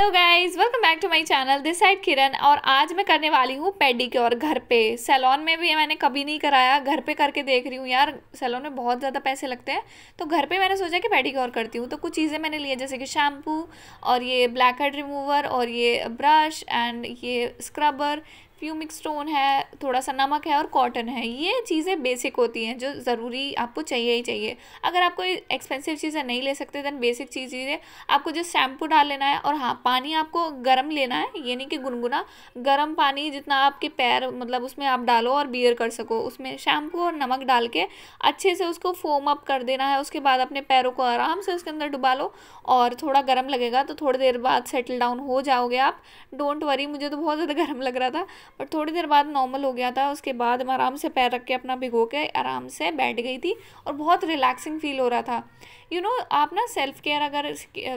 Hello guys welcome back to my channel this side Kiran और आज मैं करने वाली हूँ पेडी क्योर घर पे सैलॉन में भी मैंने कभी नहीं कराया घर पे करके देख रही हूँ यार सैलॉन में बहुत ज़्यादा पैसे लगते हैं तो घर पे मैंने सोचा कि पेडी क्योर करती हूँ तो कुछ चीज़ें मैंने लिए जैसे कि शैम्पू और ये ब्लैक हेड रिमूवर और ये ब्रश एंड ये स्क्रबर फ्यूमिक स्टोन है थोड़ा सा नमक है और कॉटन है ये चीज़ें बेसिक होती हैं जो ज़रूरी आपको चाहिए ही चाहिए अगर आप कोई एक्सपेंसिव चीज़ें नहीं ले सकते दैन बेसिक चीज़ें आपको जो शैम्पू डाल लेना है और हाँ पानी आपको गर्म लेना है ये नहीं कि गुनगुना गर्म पानी जितना आपके पैर मतलब उसमें आप डालो और बियर कर सको उसमें शैम्पू और नमक डाल के अच्छे से उसको फोम अप कर देना है उसके बाद अपने पैरों को आराम से उसके अंदर डुबा लो और थोड़ा गर्म लगेगा तो थोड़ी देर बाद सेटल डाउन हो जाओगे आप डोंट वरी मुझे तो बहुत ज़्यादा गर्म लग रहा था बट थोड़ी देर बाद नॉर्मल हो गया था उसके बाद मैं आराम से पैर रख के अपना भिगो के आराम से बैठ गई थी और बहुत रिलैक्सिंग फील हो रहा था यू नो आप ना सेल्फ केयर अगर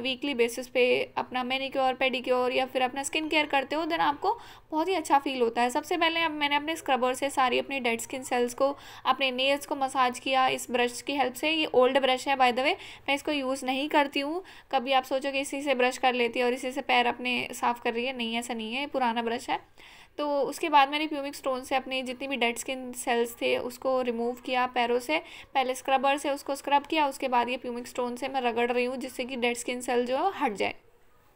वीकली बेसिस पे अपना मेनिक्योर पेडिक्योर या फिर अपना स्किन केयर करते हो देन आपको बहुत ही अच्छा फील होता है सबसे पहले अब मैंने अपने स्क्रबर से सारी अपनी डेड स्किन सेल्स को अपने नेल्स को मसाज किया इस ब्रश की हेल्प से ये ओल्ड ब्रश है बाय द वे मैं इसको यूज़ नहीं करती हूँ कभी आप सोचो कि इसी से ब्रश कर लेती है और इसी से पैर अपने साफ़ कर रही है नहीं ऐसा नहीं है पुराना ब्रश है तो उसके बाद मैंने प्यूमिक स्टोन से अपनी जितनी भी डेड स्किन सेल्स थे उसको रिमूव किया पैरों से पहले स्क्रबर से उसको स्क्रब किया उसके बाद ये प्यूमिक स्टोमिक स्टोन से मैं रगड़ रही हूँ जिससे कि डेड स्किन सेल जो है हट जाए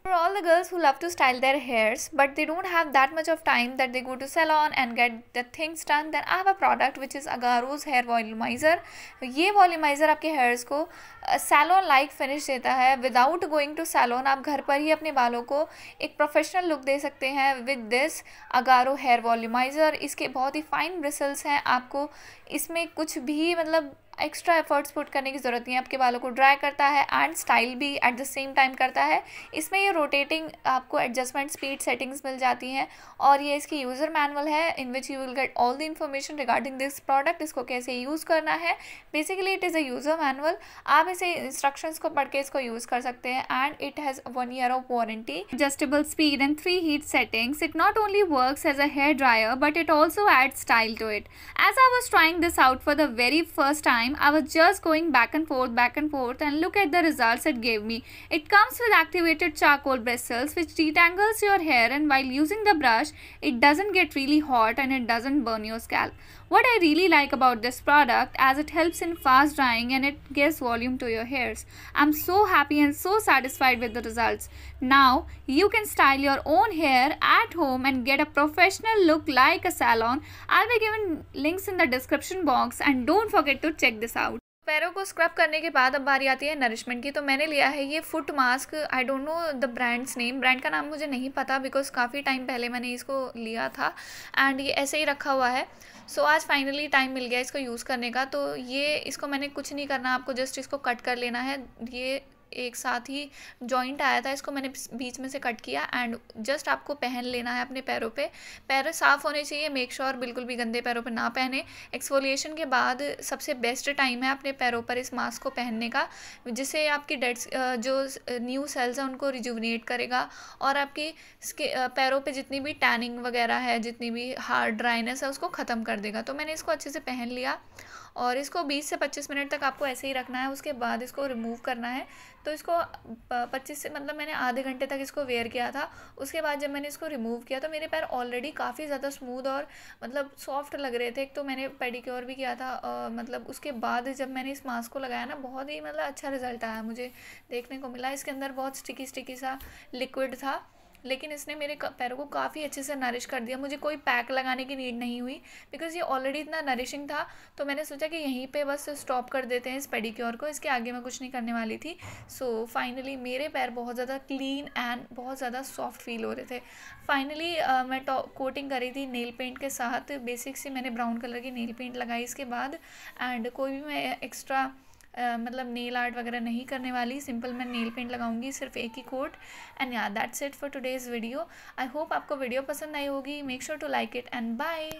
For all the girls who love to style their hairs but they don't have that much of time that they go to salon and get the things done then I have a product which is Agaro's hair volumizer ये volumizer आपके hairs को salon like finish देता है without going to salon आप घर पर ही अपने बालों को एक professional look दे सकते हैं with this Agaro hair volumizer इसके बहुत ही fine bristles हैं आपको इसमें कुछ भी मतलब एक्स्ट्रा एफर्ट्स पुट करने की ज़रूरत नहीं है आपके बालों को ड्राई करता है एंड स्टाइल भी एट द सेम टाइम करता है इसमें ये रोटेटिंग आपको एडजस्टमेंट स्पीड सेटिंग्स मिल जाती हैं और ये इसकी यूज़र मैनुअल है in which you will get all the information regarding this product इसको कैसे यूज़ करना है basically it is a user manual आप इसे इंस्ट्रक्शंस को पढ़ के इसको यूज़ कर सकते हैं and it has one year of warranty adjustable speed and three heat settings it not only work as a hair dryer but it also add style to it as I was trying this out for the very first time time I was just going back and forth back and forth and look at the results it gave me. It comes with activated charcoal bristles which detangles your hair and while using the brush it doesn't get really hot and it doesn't burn your scalp. What I really like about this product as it helps in fast drying and it gives volume to your hairs. I'm so happy and so satisfied with the results. Now you can style your own hair at home and get a professional look like a salon. I'll be given links in the description box and don't forget to check check this out पैरों को scrub करने के बाद अब बारी आती है nourishment की तो मैंने लिया है ये foot mask I don't know the brands name brand का नाम मुझे नहीं पता बिकॉज काफ़ी टाइम पहले मैंने इसको लिया था एंड ये ऐसे ही रखा हुआ है सो so, आज फाइनली टाइम मिल गया इसको यूज़ करने का तो ये इसको मैंने कुछ नहीं करना आपको जस्ट इसको कट कर लेना है ये एक साथ ही जॉइंट आया था इसको मैंने बीच में से कट किया एंड जस्ट आपको पहन लेना है अपने पैरों पे पैर साफ़ होने चाहिए मेक श्योर sure बिल्कुल भी गंदे पैरों पर ना पहने एक्सफोलिएशन के बाद सबसे बेस्ट टाइम है अपने पैरों पर इस मास्क को पहनने का जिससे आपकी डेड जो न्यू सेल्स हैं उनको रिजुवनेट करेगा और आपकी पैरों पर जितनी भी टैनिंग वगैरह है जितनी भी हार्ड ड्राइनेस है उसको ख़त्म कर देगा तो मैंने इसको अच्छे से पहन लिया और इसको 20 से 25 मिनट तक आपको ऐसे ही रखना है उसके बाद इसको रिमूव करना है तो इसको पच्चीस से मतलब मैंने आधे घंटे तक इसको वेयर किया था उसके बाद जब मैंने इसको रिमूव किया तो मेरे पैर ऑलरेडी काफ़ी ज़्यादा स्मूद और मतलब सॉफ्ट लग रहे थे एक तो मैंने पेडिक्योर भी किया था आ, मतलब उसके बाद जब मैंने इस मास्क को लगाया ना बहुत ही मतलब अच्छा रिजल्ट आया मुझे देखने को मिला इसके अंदर बहुत स्टिकी स्टिकी सा लिक्विड था लेकिन इसने मेरे पैरों को काफ़ी अच्छे से नरिश कर दिया मुझे कोई पैक लगाने की नीड नहीं हुई बिकॉज़ ये ऑलरेडी इतना नरिशिंग था तो मैंने सोचा कि यहीं पे बस स्टॉप कर देते हैं इस पेडिक्योर को इसके आगे मैं कुछ नहीं करने वाली थी सो so, फाइनली मेरे पैर बहुत ज़्यादा क्लीन एंड बहुत ज़्यादा सॉफ्ट फील हो रहे थे फाइनली uh, मैं कोटिंग करी थी नेल पेंट के साथ बेसिक सी मैंने ब्राउन कलर की नेल पेंट लगाई इसके बाद एंड कोई भी मैं एक्स्ट्रा मतलब नेल आर्ट वगैरह नहीं करने वाली सिंपल मैं नेल पेंट लगाऊंगी सिर्फ एक ही coat and yeah that's it for today's video I hope आपको वीडियो पसंद आई होगी make sure to like it and bye